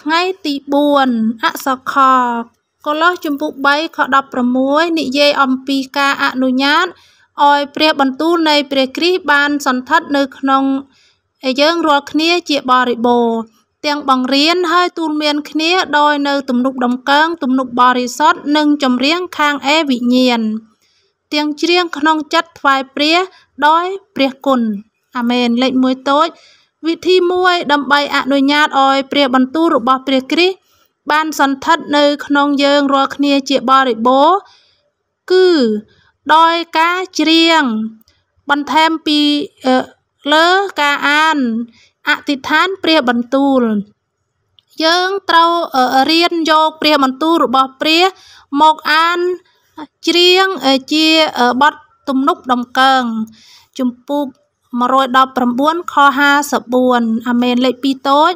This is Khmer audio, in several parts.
ថ្ងៃទី4អសខ កលោះជំពូក3ខ16និយាយអំពីការអនុញ្ញាតឲ្យ ព្រះបន្ទូលនៃព្រះគ្រីស្ទបានសន្តិដ្ឋនៅក្នុងយើងរាល់គ្នាជាបរិបូរណ៍ទាំងបង្រៀនឲ្យទូលមានគ្នាដោយនៅទំនុកដំកើងទំនុកបរិសុទ្ធនិងចម្រៀងខាងអេវិញ្ញាណទាំងច្រៀងក្នុងចិត្តថ្វាយព្រះដោយព្រះគុណអាមែនលេខ1តូចវិធីមួយដើម្បីអនុញ្ញាតឲ្យព្រះបន្ទូលរបស់ព្រះគ្រីស្ទបានសន្តិដ្ឋនៅក្នុងយើង រាល់គ្នាជាបរិបូរគឺដោយការច្រៀងបន្ថែមពីលើការអាន អធិដ្ឋានព្រះបន្ទូលយើងត្រូវរៀនយកព្រះបន្ទូលរបស់ព្រះមកអានច្រៀងជាបទទំនុកដំកើងជំពូក119ខ54អាមែនលេខ2តូច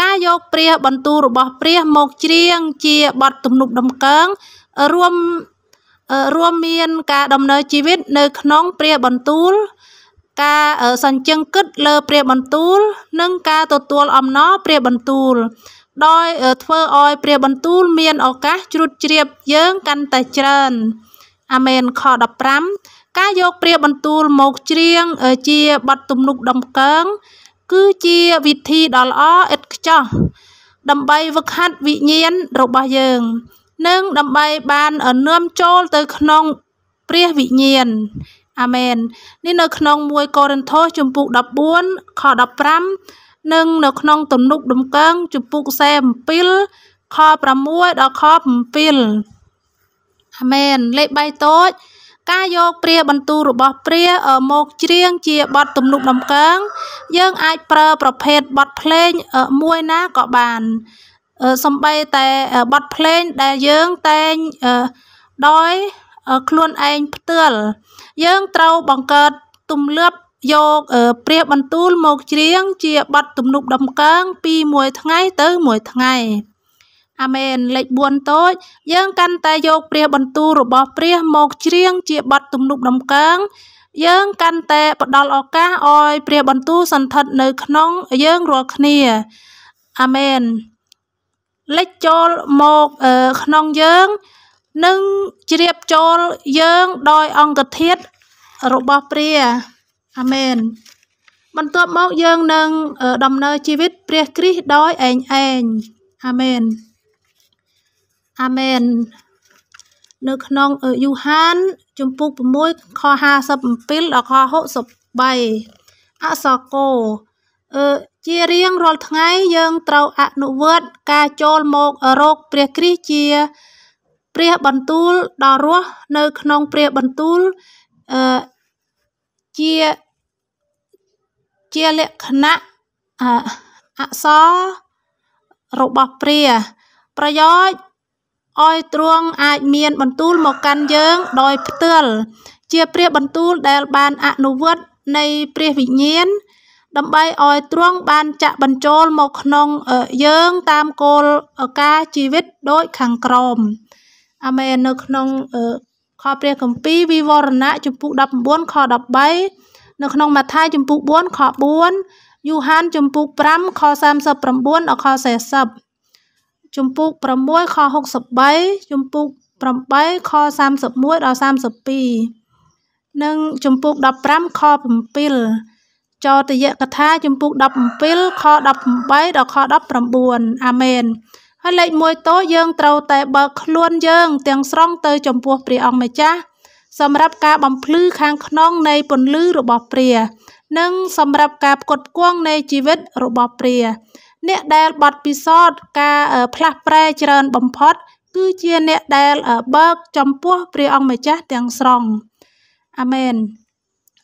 ការយកព្រះបន្ទូលរបស់ព្រះមកច្រៀងជាបទទំនុកដំកើងរួមរួមមានការដំណើរជីវិត នៅក្នុងព្រះបន្ទូល ការសញ្ជឹងគិតលើព្រះបន្ទូល និងការទទួលអំណរព្រះបន្ទូលដោយធ្វើឲ្យព្រះបន្ទូលមានឱកាសជ្រួតជ្រាបយើងកាន់តែច្រើនអាមែនខ15ការយកព្រះបន្ទូលមកច្រៀងជាបទទំនុកដំកើង គឺជាវិធីដ៏ល្អឥតខ្ចោះដើម្បីវឹកហាត់វិញ្ញាណរបស់យើង និងដើម្បីបាននាំចូលទៅក្នុងព្រះវិញ្ញាណអាមែននេះនៅក្នុង1កូរិនថូសជំពូក14ខ15និង នៅក្នុងទំនុក ដំកើងជំពូក47ខ6ដល់ខ7អាមែនលេខ3តូចការយកព្រះបន្ទូលរបស់ព្រះមកច្រៀងជាបទទំនុកដំកើងយើងអាចប្រើប្រភេទបទភ្លេងមួយណាក៏បានសំបីតែបទភ្លេងដែលយើងតែងដោយខ្លួនឯងផ្ទាល់យើងត្រូវបង្កើតទម្លាប់យកព្រះបន្ទូលមកច្រៀងជាបទទំនុកដំកើងពីមួយថ្ងៃទៅមួយថ្ងៃអាមែនលេខ4តូចយើងកាន់តែយកព្រះបន្ទូលរបស់ព្រះមកច្រៀងជាបទទំនុកដំកើងយើងកាន់តែ ផ្ដល់ឱកាសឲ្យ ព្រះបន្ទូលសន្តិដ្ឋនៅក្នុងយើងរាល់គ្នាអាមែនលេចចូលមកក្នុងយើងនិងជ្រាបចូលយើងដោយអង្គធាតរបស់ព្រះអាមែនបន្ទាប់មកយើងនឹង ដំណើរជីវិតព្រះគ្រីស្ទដោយឯងឯងអាមែនអាមែននៅក្នុងយូហាន ជំពូក6ខ57ដល់ខ63អសកោអឺជារៀងរាល់ថ្ងៃយើងត្រូវអនុវត្ត ការចូលមករោគព្រះគ្រីស្ទជាព្រះបន្ទូល ដល់រស់នៅក្នុងព្រះបន្ទូលអឺជាជាលក្ខណៈអអស របស់ព្រះប្រយោជន៍ឲ្យទ្រង់អាចមានបន្ទូលមកកាន់យើង ដោយផ្ទាល់ជាព្រះបន្ទូលដែលបានអនុវត្តនៃព្រះវិញ្ញាណដើម្បីឲ្យទ្រង់បានចាក់បញ្ចូលមកក្នុងយើងតាមគោលការណ៍ជីវិតដូចខាងក្រោមអាមែននៅក្នុងខព្រះគម្ពីរវិវរណៈចំពុ19ខ13នៅក្នុងម៉ាថាយចំពុ4ខ4យូហានចំពុ5ខ39ដល់ខ40ជំពូក6ខ63ជំពូក8ខ31ដល់32និងជំពូក15ខ7ចោទយកថាជំពូក17ខ18ដល់ខ19អាមែនហើយលេខ1តូយើងត្រូវតែបើកខ្លួនយើង ទាំងស្រុងទៅ ចំពោះ ព្រះអង្គម្ចាស់សម្រាប់ការបំភ្លឺខាងក្នុង នៃពន្លឺរបស់ព្រះនិងសម្រាប់ការផ្គត់ផ្គង់នៃជីវិតរបស់ព្រះអ្នកដែលបត់ពិសោធន៍ការផ្លាស់ប្រែច្រើនបំផុតគឺជាអ្នកដែលបើកចំពោះព្រះអង្គម្ចាស់ទាំងស្រុងអាមែន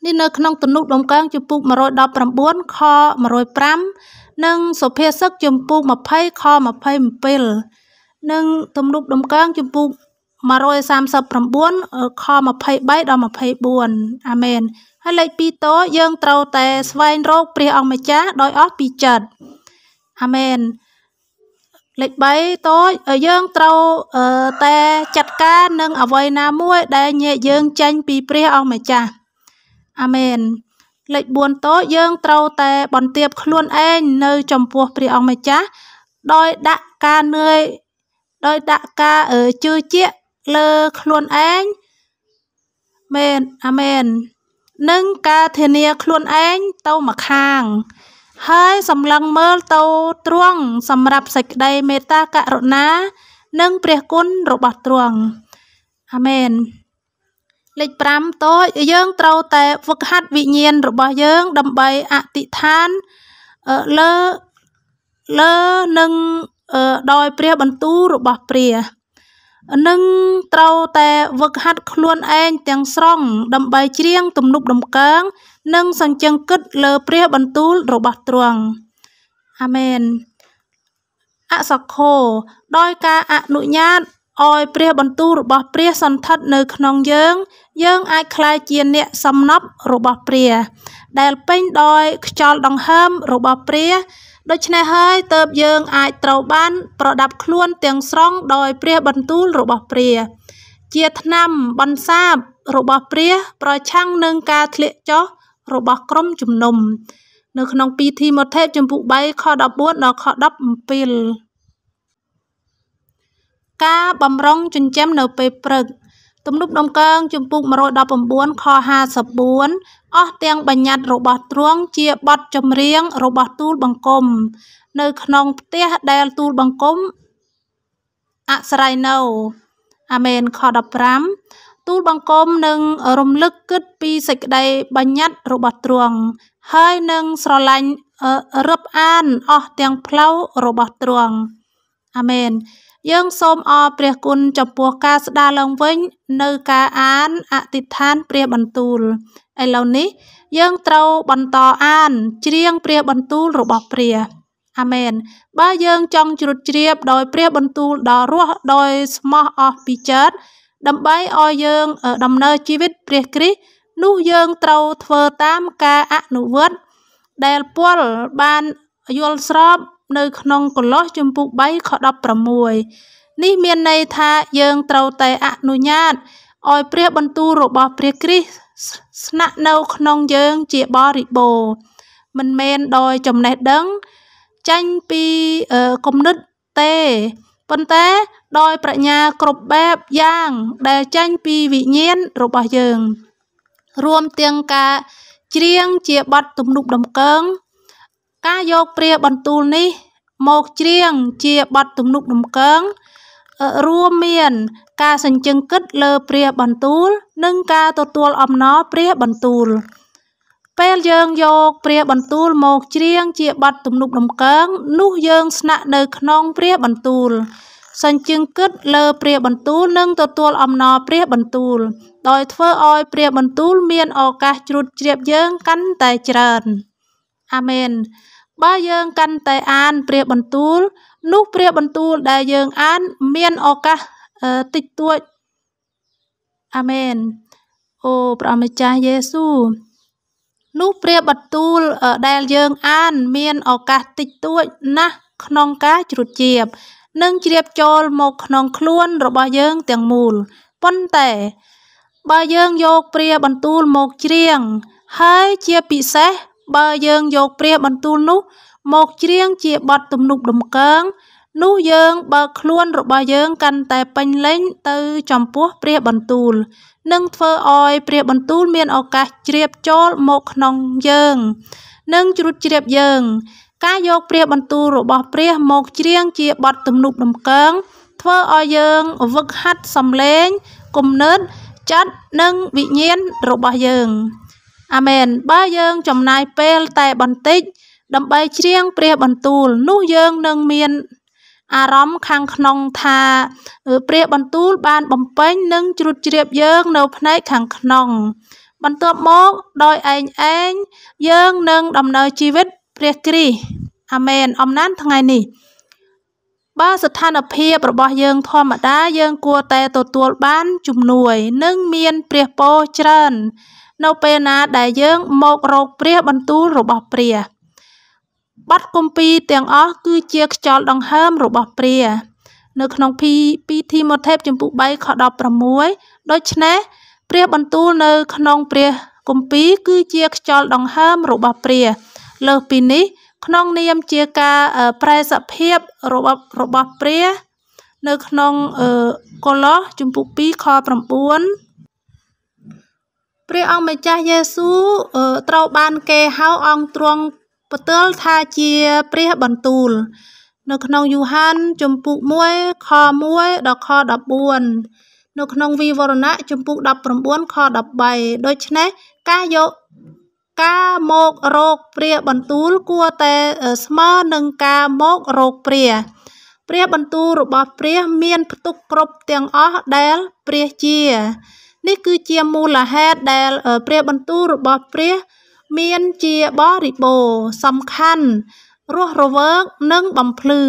នេះនៅក្នុងទំនុកដំកើងជំពូក119ខ105និងសុភាសិតជំពូក20ខ27និងទំនុកដំកើងជំពូក139ខ23ដល់24អាមែនហើយលេខ2តយើងត្រូវតែស្វែងរកព្រះអង្គម្ចាស់ដោយអស់ពីចិត្តអាមែនលេខ3តូចយើងត្រូវតែចាត់ការនឹងអ្វីណាមួយ ដែលញាតយើងចេញពីព្រះអង្គម្ចាស់អាមែនលេខ4តូចយើងត្រូវតែបន្ទាបខ្លួនឯងនៅ ចំពោះព្រះអង្គម្ចាស់ដោយដាក់ការនឿយដោយដាក់ការជឿជាក់លើខ្លួនឯងមែនអាមែននិងការធានាខ្លួនឯងទៅម្ខាងហើយសម្លឹងមើលទៅទ្រង់សម្រាប់សេចក្តីមេត្តាករុណា និង ព្រះគុណរបស់ទ្រង់អាមែនលេខ5តូចយើងត្រូវតែហ្វឹកហាត់វិញ្ញាណរបស់យើងដើម្បីអធិដ្ឋានលើលើនឹងដោយ ព្រះបន្ទូលរបស់ព្រះនឹងត្រូវតែវឹកហាត់ខ្លួនឯងទាំងស្រុងដើម្បីច្រៀងទំនុកដំកើងនិងសញ្ជឹងគិតលើព្រះបន្ទូលរបស់ទ្រង់អាមែនអសខោដោយការអនុញ្ញាតឲ្យព្រះ បន្ទូលរបស់ព្រះសន្តិដ្ឋនៅក្នុងយើង យើងអាចក្លាយជាអ្នកសំណប់របស់ព្រះដែលពេញដោយខ្យល់ដង្ហើមរបស់ព្រះដូច្នេះហើយតើបយើងអាចត្រូវបាន ប្រដាប់ខ្លួនទាំងស្រុងដោយ ព្រះ បន្ទូលរបស់ព្រះជាថ្នាំ បន្សាប របស់ព្រះប្រឆាំងនឹងការធ្លាក់ចុះរបស់ក្រុមជំនុំនៅ ក្នុង2ធីម៉ូថេបជំពូក3ខ14ដល់ខ17ការបំរុងចិញ្ចឹមនៅពេលព្រឹកទំនុកដំកើងជំពូក119ខ54អស់ទាំងបញ្ញត្តិរបស់ទ្រង់ជាបទចម្រៀងរបស់ទូលបង្គំ នៅក្នុងផ្ទះដែលទូលបង្គំអសរ័យនៅអាមែនខ15ទូលបង្គំនឹងរំលឹកគិតពីសេចក្តីបញ្ញត្តិរបស់ទ្រង់ហើយនឹងស្រឡាញ់រឹបអានអស់ទាំងផ្លូវរបស់ទ្រង់អាមែនយើងសូមអរព្រះគុណចំពោះការស្ដារឡើងវិញ នៅការអានអធិដ្ឋានព្រះបន្ទូលឥឡូវនេះ យើងត្រូវបន្តអានច្រៀងព្រះបន្ទូលរបស់ព្រះអាមែនបើយើងចង់ជ្រុតជ្រាបដោយ ព្រះបន្ទូលដ៏រស់ដោយស្មោះអស់ពីចិត្តដើម្បីឲ្យយើងដំណើរជីវិតព្រះគ្រីស្ទនោះយើងត្រូវធ្វើតាមការអនុវត្តដែលពលបានយល់ស្របនៅក្នុងកលោសជំពូក3ខ16នេះមានន័យថាយើងត្រូវតែអនុញ្ញាតឲ្យព្រះបន្ទូលរបស់ព្រះគ្រីស្ទស្នាក់នៅក្នុងយើងជាបរិបូរមិនមែនដោយចំណេះដឹងចាញ់ពីគំនិតទេប៉ុន្តែដោយ ប្រាជ្ញាគ្រប់បែបយ៉ាង ដែលចាញ់ពីវិញ្ញាណរបស់យើង រួមទាំងការច្រៀងជាបទទំនុកដំកើងការយកព្រាបន្ទូលនេះមកច្រៀងជាបទទំនុកដំកើងរួមមាន ការសញ្ជឹងគិតលើព្រះបន្ទូលនិងការទទួលអំណរព្រះបន្ទូលពេលយើងយកព្រះបន្ទូលមកច្រៀងជាបទទំនុកដំកើងនោះយើងស្នាក់នៅក្នុងព្រះបន្ទូលសញ្ជឹងគិតលើព្រះបន្ទូលនិងទទួលអំណរព្រះបន្ទូលដោយធ្វើឲ្យព្រះបន្ទូលមានឱកាសជ្រួតជ្រាបយើងកាន់តែច្រើន។អាមែនបើយើងកាន់តែអាន ព្រះបន្ទូលនោះព្រះបន្ទូលដែលយើងអាន មានឱកាសតិចតួចអាមែនអូព្រះម្ចាស់យេស៊ូនោះព្រះបន្ទូលដែលយើងអាន មានឱកាសតិចតួច ណាស់ក្នុងការជ្រុតជ្រាបនិងជ្រាបចូលមកក្នុងខ្លួន របស់យើង ទាំងមូលប៉ុន្តែ បើយើងយកព្រះបន្ទូលមកច្រៀងហើយជាពិសេសបើយើងយកព្រះបន្ទូលនោះមកច្រៀងជាបទទំនុកដំកើងនោះយើង បើខ្លួនរបស់យើងកាន់តែពេញលេញទៅចំពោះព្រះបន្ទូលនឹងធ្វើឲ្យព្រះបន្ទូលមានឱកាសជ្រាបចូលមកក្នុងយើង និងជ្រួតជ្រាបយើង ការយកព្រះបន្ទូលរបស់ព្រះមកច្រៀងជាបទទំនុកដំកើងធ្វើឲ្យយើងវឹកហាត់សំឡេងគំនិតចិត្តនិងវិញ្ញាណរបស់យើង។អាមែនបើយើងចំណាយពេលតែបន្តិចដើម្បីច្រៀងព្រះបន្ទូលនោះយើងនឹងមាន អារម្មណ៍ខាងក្នុងថាព្រះបន្ទូល បានបំពេញនិងជ្រួតជ្រាបយើងនៅ ផ្នែកខាងក្នុង បន្ទាប់មកដោយឯងឯងយើងនឹងដំណើរជីវិតព្រះគ្រីស្ទអាមែនអំណានថ្ងៃនេះបើស្ថានភាពរបស់យើងធម្មតាយើងគួរតែទទួលបានជំនួយនិងមានព្រះពរច្រើននៅពេលណាដែលយើងមករកព្រះបន្ទូលរបស់ព្រះបទគម្ពីរទាំងអស់គឺជាខ្យល់ដង្ហើមរបស់ព្រះនៅ ក្នុងពី2ធីម៉ូថេបចំពុ3ខ16ដូច្នេះព្រះបន្ទូលនៅ ក្នុងព្រះគម្ពីរគឺជាខ្យល់ដង្ហើមរបស់ព្រះលើសពីនេះ ក្នុងនាមជាការប្រែសភាពរបស់របស់ព្រះនៅក្នុងកូឡូសជំពូក2ខ9ព្រះអង្គម្ចាស់យេស៊ូត្រូវបានគេហៅអង្គទ្រង់ពទិលថាជាព្រះបន្ទូលនៅក្នុងយូហានជំពូក1ខ1ដល់ខ14នៅក្នុងវិវរណៈជំពូក19ខ13ដូច្នេះការយកការមករោគព្រះបន្ទូលគួរតែស្មើនឹងការមករោគព្រះព្រះបន្ទូលរបស់ព្រះមានផ្ទុកគ្រប់ទាំងអស់ដែលព្រះជានេះគឺជាមូលហេតុដែលព្រះបន្ទូលរបស់ព្រះមានជាបរិបូរសំខាន់រស់រវើកនិងបំភ្លឺ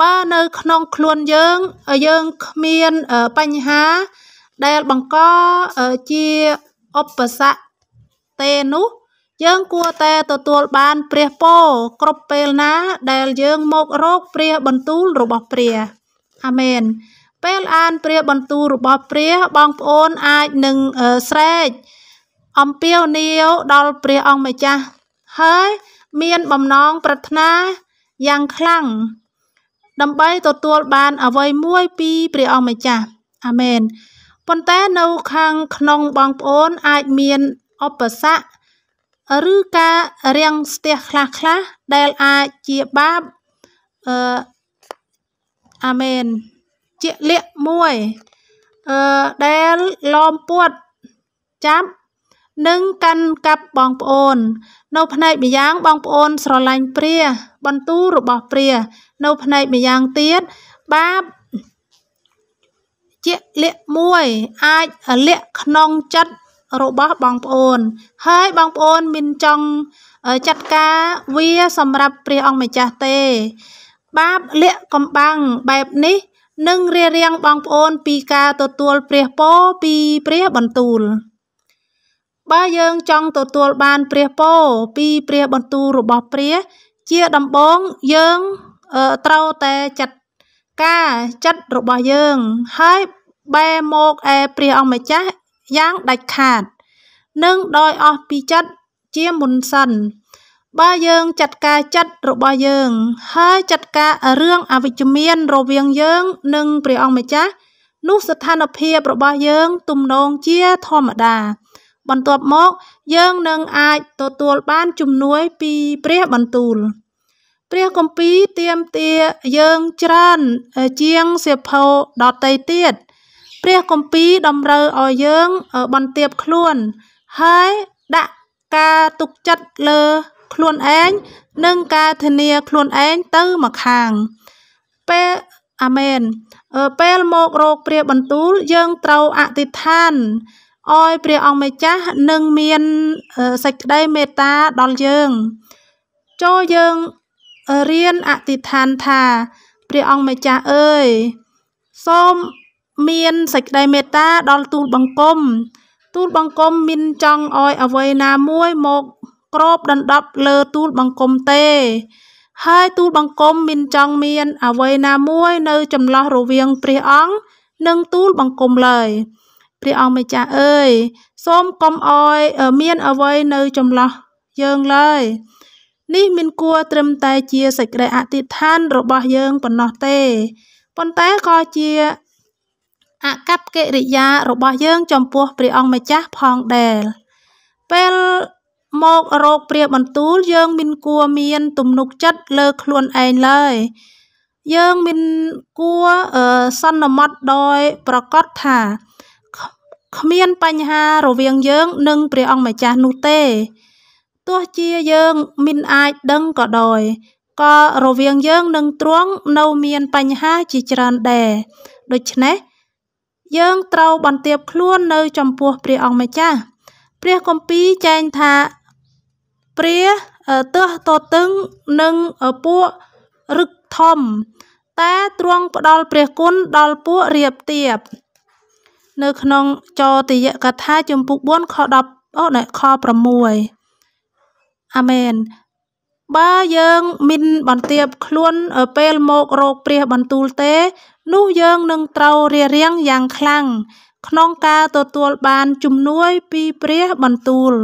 បើនៅក្នុងខ្លួនយើង យើងគ្មានបញ្ហា ដែលបង្កជាឧបសគ្គទេនោះយើងគួរតែទទួលបាន ព្រះពរគ្រប់ពេលណា ដែល យើងមករកព្រះបន្ទូលរបស់ព្រះអាមែនពេលអានព្រះបន្ទូលរបស់ព្រះបងប្អូនអាចនឹងស្រែកអំពាវនាវដល់ព្រះអង្គម្ចាស់ហើយមានបំណងប្រាថ្នាយ៉ាងខ្លាំងដើម្បីទទួលបានអ្វីមួយ ពីព្រះអង្គម្ចាស់អាមែនប៉ុន្តែនៅខាងក្នុងបងប្អូនអាចមានឧបសគ្គឬការរាំងស្ទះខ្លះខ្លះដែលអាចជាបាបអឺអាមែនជាលក្ខមួយអឺដែលឡោមពួតចាប់និងកាន់កាប់បងប្អូននៅ ផ្នែកម្យ៉ាង បងប្អូន ស្រឡាញ់ព្រះបន្ទូលរបស់ព្រះនៅផ្នែកម្យ៉ាងទៀតបាបជាលក្ខមួយអាចលក្ខក្នុងចិត្តរបស់បងប្អូន ហើយបងប្អូនមានចង់ចាត់ការវា សម្រាប់ព្រះអង្គម្ចាស់ទេ បាបលាក់កំបាំងបែបនេះនិងរារាំងបងប្អូន ពីការទទួលព្រះពរពីព្រះបន្ទូលបើយើងចង់ទទួលបានព្រះពរពីព្រះបន្ទូលរបស់ព្រះជាដំបងយើងត្រូវតែចាត់ការចិត្តរបស់យើងហើយបែរមកឯព្រះអង្គម្ចាស់យ៉ាងដាច់ខាតនិងដោយអស់ពីចិត្តជាមុនសិនបើយើងចាត់ការចិត្តរបស់យើង ហើយចាត់ការរឿងអវិជ្ជមានរវាងយើង និងព្រះអង្គម្ចាស់នោះស្ថានភាពរបស់យើងទំនងជាធម្មតាបន្ទាប់មក យើងនឹងអាចទទួលបានជំនួយពីព្រះបន្ទូលព្រះគម្ពីរទៀមទាយើងច្រើនជាងសៀវភៅដតីទៀតព្រះគម្ពីរតម្រូវឲ្យយើងបន្ទាបខ្លួន ហើយដាក់ការទុកចិត្តលើខ្លួនឯងនិងការធានាខ្លួនឯងទៅមកខាង ពេលអាមែនពេលមករកព្រះបន្ទូលយើងត្រូវអធិដ្ឋានឲ្យព្រះអង្គម្ចាស់នឹងមានសេចក្តីមេត្តាដល់យើង ចូលយើងរៀនអធិដ្ឋានថា ព្រះអង្គម្ចាស់អើយសូមមានសេចក្តីមេត្តាដល់ទូលបង្គំទូលបង្គំមានចង់ឲ្យអ្វីណាមួយមកក្របដណ្ដប់លើទូលបង្គំទេ ហើយទូលបង្គំមិនចង់មានអ្វីណាមួយនៅចំឡោះរវាងព្រះអង្គនិងទូលបង្គំឡើយព្រះអង្គម្ចាស់អើយសូមកុំអោយមានអ្វីនៅចំឡោះយើងឡើយនេះមិនគួរត្រឹមតែជាសេចក្តីអធិដ្ឋានរបស់យើងប៉ុណ្ណោះទេប៉ុន្តែក៏ជា អកប្បកិរិយារបស់យើងចំពោះព្រះអង្គម្ចាស់ផងដែរពេលមករោគព្រាបន្ទូលយើងមិនគួរមាន ទំនុកចិត្តលើខ្លួនឯងឡើយ យើងមិនគួរសន្មត់ដោយប្រកាសថាគ្មានបញ្ហារវាងយើង និងព្រះអង្គម្ចាស់នោះទេទោះជាយើងមិនអាចដឹងក៏ដោយក៏រវាងយើងនឹងទ្រង់នៅមានបញ្ហាជាច្រើនដែរដូច្នេះយើងត្រូវបន្ទាបខ្លួននៅចំពោះព្រះអង្គម្ចាស់ព្រះគម្ពីរចែងថាព្រះទើសតតឹងនិងពួករឹកធំ តែទ្រង់ផ្ដល់ព្រះគុណដល់ពួករៀបទៀបនៅក្នុងចតិយកថាជំពូក4ខ10អូខ6អាមែនបើយើងមិនបន្ទាបខ្លួនពេលមករោគព្រះបន្ទូលទេនោះយើងនឹងត្រូវរារាំងយ៉ាងខ្លាំងក្នុងការទទួលបានជំនួយពីព្រះបន្ទូល